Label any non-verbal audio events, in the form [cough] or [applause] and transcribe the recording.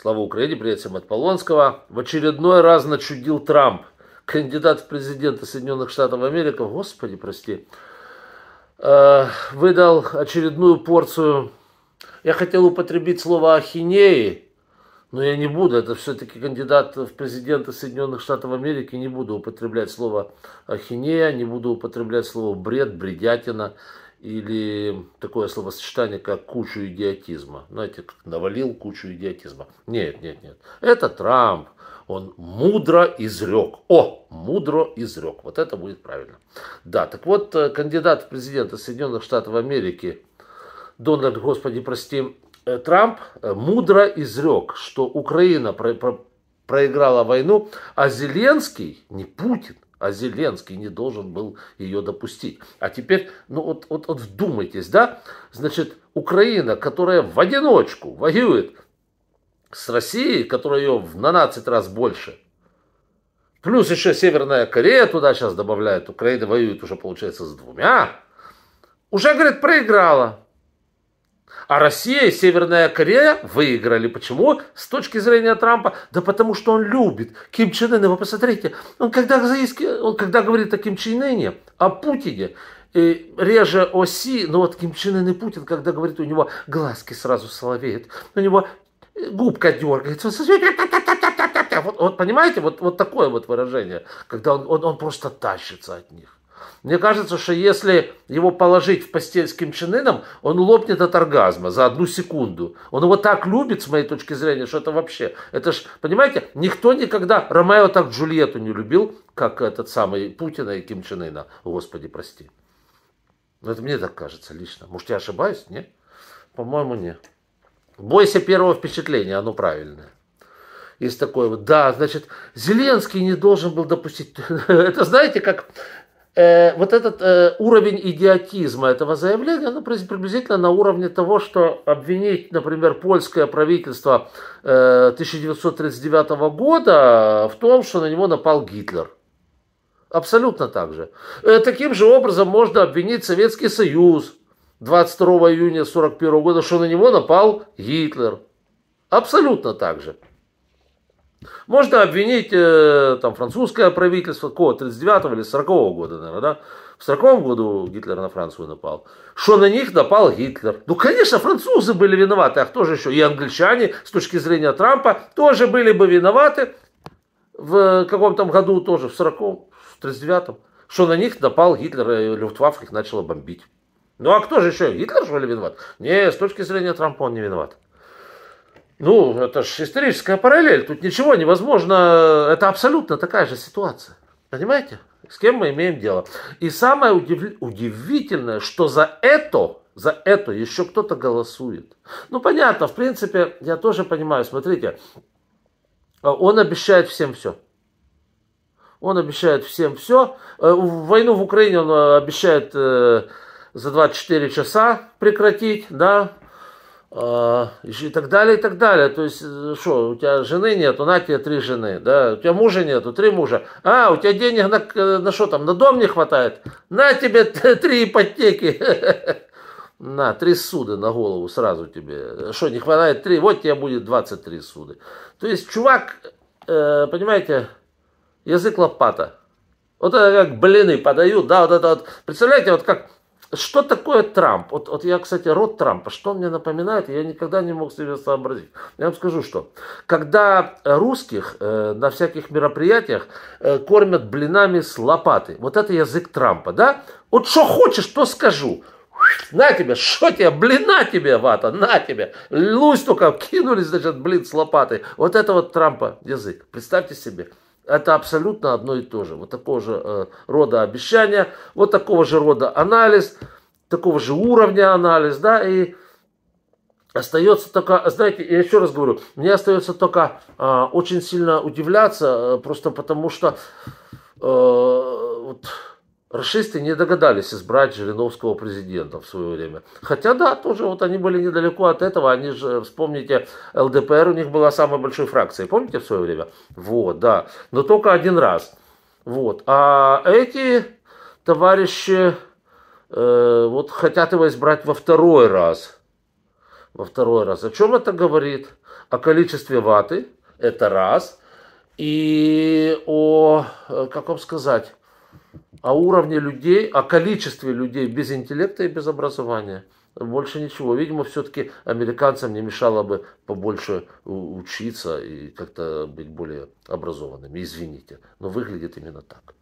Слава Украине, привет всем от Полонского. В очередной раз начудил Трамп, кандидат в президенты Соединенных Штатов Америки, господи, прости, э, выдал очередную порцию, я хотел употребить слово ахинеи, но я не буду, это все-таки кандидат в президенты Соединенных Штатов Америки, не буду употреблять слово ахинея, не буду употреблять слово бред, бредятина или такое словосочетание, как кучу идиотизма. Знаете, как навалил кучу идиотизма. Нет, нет, нет. Это Трамп. Он мудро изрек. О, мудро изрек. Вот это будет правильно. Да, так вот, э, кандидат в президенты Соединенных Штатов Америки Дональд, господи, прости, э, Трамп э, мудро изрек, что Украина про про проиграла войну, а Зеленский, не Путин, а Зеленский не должен был ее допустить. А теперь, ну вот, вот, вот вдумайтесь, да? Значит, Украина, которая в одиночку воюет с Россией, которая ее в 12 раз больше, плюс еще Северная Корея туда сейчас добавляет, Украина воюет уже, получается, с двумя, уже, говорит, проиграла. А Россия и Северная Корея выиграли. Почему? С точки зрения Трампа, да потому что он любит Ким Чен Ына. Вы посмотрите, он когда, заиски, он когда говорит о Ким Чен Ыне, о Путине, и э, реже оси, но вот Ким Чен Ын и Путин, когда говорит, у него глазки сразу соловеют, у него э, губка дергается, вот, вот понимаете, вот, вот такое вот выражение, когда он, он, он просто тащится от них. Мне кажется, что если его положить в постель с Ким Чен Ыном, он лопнет от оргазма за одну секунду. Он его так любит, с моей точки зрения, что это вообще... Это ж, понимаете, никто никогда Ромео так Джульетту не любил, как этот самый Путина и Ким Чен Ына. Господи, прости. Но ну, это мне так кажется лично. Может, я ошибаюсь, нет? По-моему, нет. Бойся первого впечатления, оно правильное. Есть такое вот, да, значит, Зеленский не должен был допустить. [laughs] Это знаете, как э, вот этот э, уровень идиотизма этого заявления, ну, приблизительно на уровне того, что обвинить, например, польское правительство э, 1939 года в том, что на него напал Гитлер. Абсолютно так же. Э, таким же образом можно обвинить Советский Союз 22 июня 1941 года, что на него напал Гитлер. Абсолютно так же. Можно обвинить э, там, французское правительство, какого, 39 или 40 года, наверное, да? В 40 году Гитлер на Францию напал. Что на них напал Гитлер? Ну, конечно, французы были виноваты, а кто же еще? И англичане, с точки зрения Трампа, тоже были бы виноваты в э, каком то году тоже, в 40-м, в 39-м, что на них напал Гитлер, и Люфтваффе их начала бомбить. Ну а кто же еще? Гитлер, же был виноват? Не, с точки зрения Трампа он не виноват. Ну, это же историческая параллель, тут ничего невозможно, это абсолютно такая же ситуация. Понимаете, с кем мы имеем дело? И самое удив... удивительное, что за это, за это еще кто-то голосует. Ну, понятно, в принципе, я тоже понимаю, смотрите, он обещает всем все. Он обещает всем все. Э, войну в Украине он обещает э, за 24 часа прекратить, да, а, и так далее, и так далее. То есть, что, э, у тебя жены нету, на тебе три жены, да, у тебя мужа нету, три мужа. А, у тебя денег на, на что там, на дом не хватает? На тебе три ипотеки. [laughs] На, три суды на голову сразу тебе. Что, не хватает три? Вот тебе будет 23 суды. То есть, чувак, э, понимаете, язык лопата. Вот это как блины подают, да, вот это вот. Представляете, вот как что такое Трамп? Вот, вот я, кстати, род Трампа, что он мне напоминает, я никогда не мог себе сообразить. Я вам скажу, что когда русских э, на всяких мероприятиях э, кормят блинами с лопаты, вот это язык Трампа, да? Вот что хочешь, то скажу. На тебе, что тебе, блина тебе, вата, на тебе. Лусь только кинулись, значит, блин с лопатой. Вот это вот Трампа язык, представьте себе. Это абсолютно одно и то же. Вот такого же э, рода обещания, вот такого же рода анализ, такого же уровня анализ, да, и остается только, знаете, я еще раз говорю, мне остается только э, очень сильно удивляться, э, просто потому что э, вот, Рашисты не догадались избрать Жириновского президента в свое время. Хотя да, тоже вот они были недалеко от этого. Они же, вспомните, ЛДПР у них была самой большой фракцией. Помните в свое время? Вот, да. Но только один раз. Вот. А эти товарищи э, вот хотят его избрать во второй раз. Во второй раз. О чем это говорит? О количестве ваты. Это раз. И о, э, как вам сказать, о уровне людей, о количестве людей без интеллекта и без образования. Больше ничего. Видимо, все-таки американцам не мешало бы побольше учиться и как-то быть более образованными. Извините, но выглядит именно так.